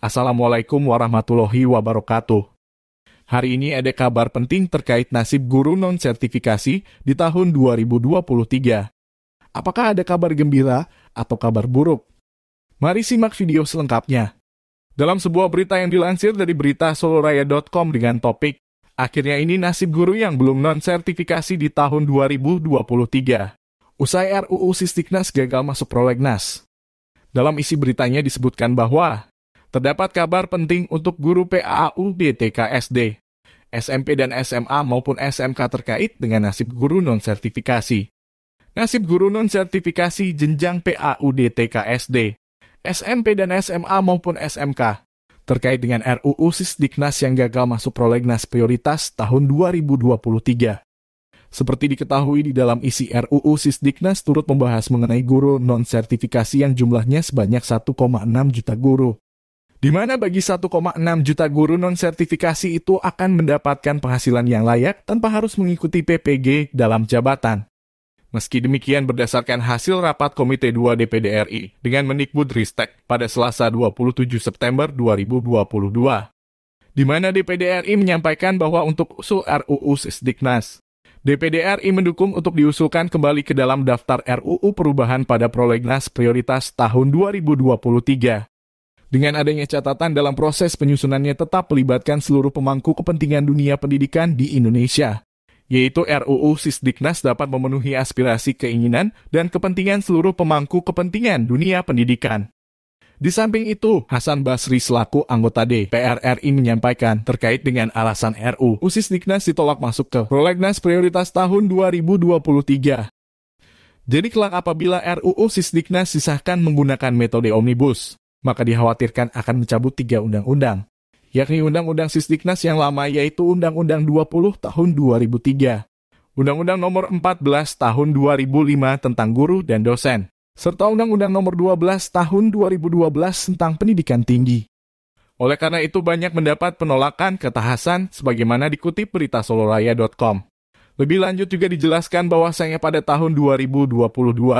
Assalamualaikum warahmatullahi wabarakatuh. Hari ini ada kabar penting terkait nasib guru non-sertifikasi di tahun 2023. Apakah ada kabar gembira atau kabar buruk? Mari simak video selengkapnya. Dalam sebuah berita yang dilansir dari berita soloraya.com dengan topik, akhirnya ini nasib guru yang belum non-sertifikasi di tahun 2023. Usai RUU Sistiknas gagal masuk prolegnas. Dalam isi beritanya disebutkan bahwa terdapat kabar penting untuk guru PAU di TKSD, SMP dan SMA maupun SMK terkait dengan nasib guru non-sertifikasi. Nasib guru non-sertifikasi jenjang PAU di TKSD, SMP dan SMA maupun SMK terkait dengan RUU Sisdiknas yang gagal masuk prolegnas prioritas tahun 2023. Seperti diketahui di dalam isi RUU Sisdiknas turut membahas mengenai guru non-sertifikasi yang jumlahnya sebanyak 1,6 juta guru di mana bagi 1,6 juta guru non-sertifikasi itu akan mendapatkan penghasilan yang layak tanpa harus mengikuti PPG dalam jabatan. Meski demikian, berdasarkan hasil rapat Komite 2 DPD RI dengan Mendikbud Ristek pada Selasa 27 September 2022, di mana DPD RI menyampaikan bahwa untuk usul RUU Sisdiknas, DPD RI mendukung untuk diusulkan kembali ke dalam daftar RUU perubahan pada prolegnas prioritas tahun 2023 dengan adanya catatan dalam proses penyusunannya tetap melibatkan seluruh pemangku kepentingan dunia pendidikan di Indonesia, yaitu RUU Sisdiknas dapat memenuhi aspirasi keinginan dan kepentingan seluruh pemangku kepentingan dunia pendidikan. Di samping itu, Hasan Basri selaku anggota DPR RI menyampaikan terkait dengan alasan RU Usis Diknas ditolak masuk ke prolegnas prioritas tahun 2023. Jadi kelak apabila RUU Sisdiknas disahkan menggunakan metode omnibus, maka dikhawatirkan akan mencabut tiga undang-undang, yakni Undang-Undang Sisdiknas yang lama yaitu Undang-Undang 20 tahun 2003, Undang-Undang nomor 14 tahun 2005 tentang guru dan dosen, serta Undang-Undang nomor 12 tahun 2012 tentang pendidikan tinggi. Oleh karena itu banyak mendapat penolakan ketahasan sebagaimana dikutip berita soloraya.com. Lebih lanjut juga dijelaskan bahwasanya pada tahun 2022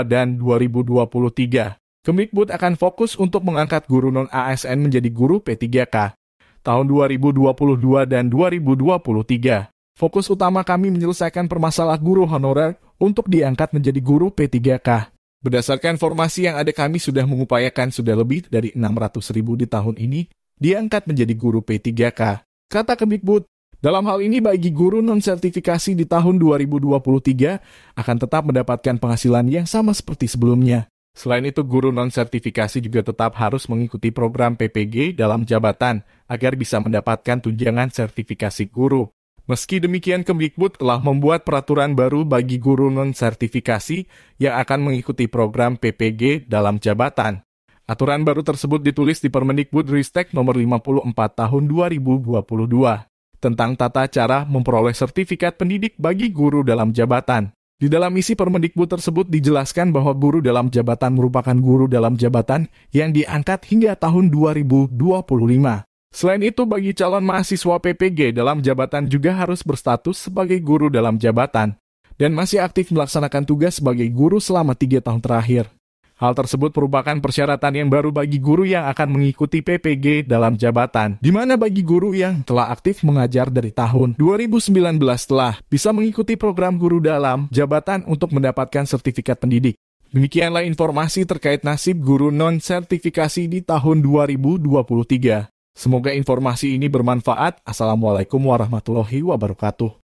dan 2023 Kemikbud akan fokus untuk mengangkat guru non-ASN menjadi guru P3K tahun 2022 dan 2023. Fokus utama kami menyelesaikan permasalahan guru honorer untuk diangkat menjadi guru P3K. Berdasarkan informasi yang ada kami sudah mengupayakan sudah lebih dari 600 ribu di tahun ini diangkat menjadi guru P3K. Kata Kemikbud. dalam hal ini bagi guru non-sertifikasi di tahun 2023 akan tetap mendapatkan penghasilan yang sama seperti sebelumnya. Selain itu, guru non-sertifikasi juga tetap harus mengikuti program PPG dalam jabatan agar bisa mendapatkan tunjangan sertifikasi guru. Meski demikian, Kemdikbud telah membuat peraturan baru bagi guru non-sertifikasi yang akan mengikuti program PPG dalam jabatan. Aturan baru tersebut ditulis di Permendikbud Ristek nomor 54 tahun 2022 tentang tata cara memperoleh sertifikat pendidik bagi guru dalam jabatan. Di dalam isi Permendikbud tersebut dijelaskan bahwa guru dalam jabatan merupakan guru dalam jabatan yang diangkat hingga tahun 2025. Selain itu, bagi calon mahasiswa PPG dalam jabatan juga harus berstatus sebagai guru dalam jabatan dan masih aktif melaksanakan tugas sebagai guru selama tiga tahun terakhir. Hal tersebut merupakan persyaratan yang baru bagi guru yang akan mengikuti PPG dalam jabatan, di mana bagi guru yang telah aktif mengajar dari tahun 2019 telah bisa mengikuti program guru dalam jabatan untuk mendapatkan sertifikat pendidik. Demikianlah informasi terkait nasib guru non-sertifikasi di tahun 2023. Semoga informasi ini bermanfaat. Assalamualaikum warahmatullahi wabarakatuh.